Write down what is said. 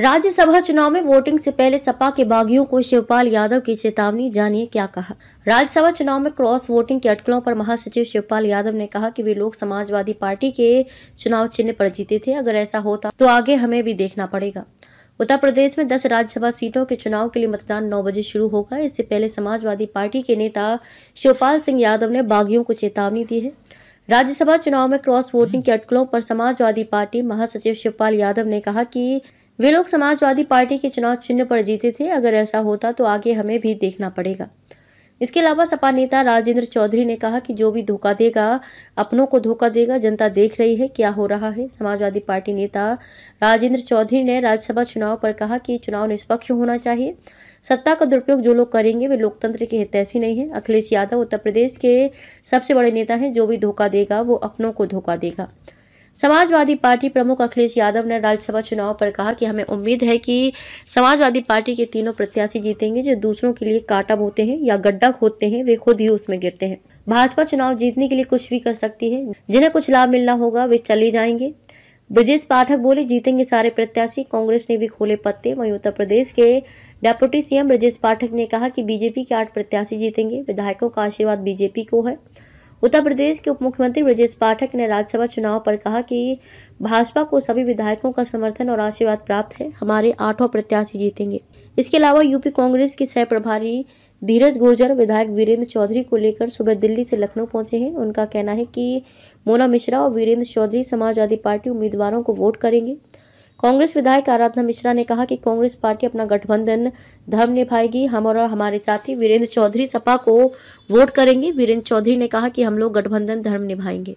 राज्यसभा चुनाव में वोटिंग से पहले सपा के बागियों को शिवपाल यादव की चेतावनी जानिए क्या कहा राज्यसभा चुनाव में क्रॉस वोटिंग की अटकलों पर महासचिव शिवपाल यादव ने कहा कि वे लोग समाजवादी पार्टी के चुनाव चिन्ह पर जीते थे अगर ऐसा होता तो आगे हमें भी देखना पड़ेगा उत्तर प्रदेश में 10 राज्यसभा सीटों के चुनाव के लिए मतदान नौ बजे शुरू होगा इससे पहले समाजवादी पार्टी के नेता शिवपाल सिंह यादव ने बागियों को चेतावनी दी है राज्यसभा चुनाव में क्रॉस वोटिंग की अटकलों पर समाजवादी पार्टी महासचिव शिवपाल यादव ने कहा कि वे लोग समाजवादी पार्टी के चुनाव चिन्ह पर जीते थे अगर ऐसा होता तो आगे हमें भी देखना पड़ेगा इसके अलावा सपा नेता राजेंद्र चौधरी ने कहा कि जो भी धोखा देगा अपनों को धोखा देगा जनता देख रही है क्या हो रहा है समाजवादी पार्टी नेता राजेंद्र चौधरी ने राज्यसभा चुनाव पर कहा कि चुनाव निष्पक्ष होना चाहिए सत्ता का दुरुपयोग जो लोग करेंगे वे लोकतंत्र के हितैषी नहीं है अखिलेश यादव उत्तर प्रदेश के सबसे बड़े नेता हैं जो भी धोखा देगा वो अपनों को धोखा देगा समाजवादी पार्टी प्रमुख अखिलेश यादव ने राज्यसभा चुनाव पर कहा कि हमें उम्मीद है कि समाजवादी पार्टी के तीनों प्रत्याशी जीतेंगे जो दूसरों के लिए काटा होते हैं या गड्ढा खोदते हैं वे खुद ही उसमें गिरते हैं भाजपा चुनाव जीतने के लिए कुछ भी कर सकती है जिन्हें कुछ लाभ मिलना होगा वे चले जाएंगे ब्रजेश पाठक बोले जीतेंगे सारे प्रत्याशी कांग्रेस ने भी खोले पत्ते वही उत्तर प्रदेश के डेप्यूटी सीएम ब्रजेश पाठक ने कहा कि बीजेपी के आठ प्रत्याशी जीतेंगे विधायकों का आशीर्वाद बीजेपी को है उत्तर प्रदेश के उप मुख्यमंत्री ब्रजेश पाठक ने राज्यसभा चुनाव पर कहा कि भाजपा को सभी विधायकों का समर्थन और आशीर्वाद प्राप्त है हमारे आठों प्रत्याशी जीतेंगे इसके अलावा यूपी कांग्रेस के सह प्रभारी धीरज गुर्जर विधायक वीरेंद्र चौधरी को लेकर सुबह दिल्ली से लखनऊ पहुंचे हैं उनका कहना है कि मोना मिश्रा और वीरेंद्र चौधरी समाजवादी पार्टी उम्मीदवारों को वोट करेंगे कांग्रेस विधायक आराधना मिश्रा ने कहा कि कांग्रेस पार्टी अपना गठबंधन धर्म निभाएगी हम और हमारे साथी वीरेंद्र चौधरी सपा को वोट करेंगे वीरेंद्र चौधरी ने कहा कि हम लोग गठबंधन धर्म निभाएंगे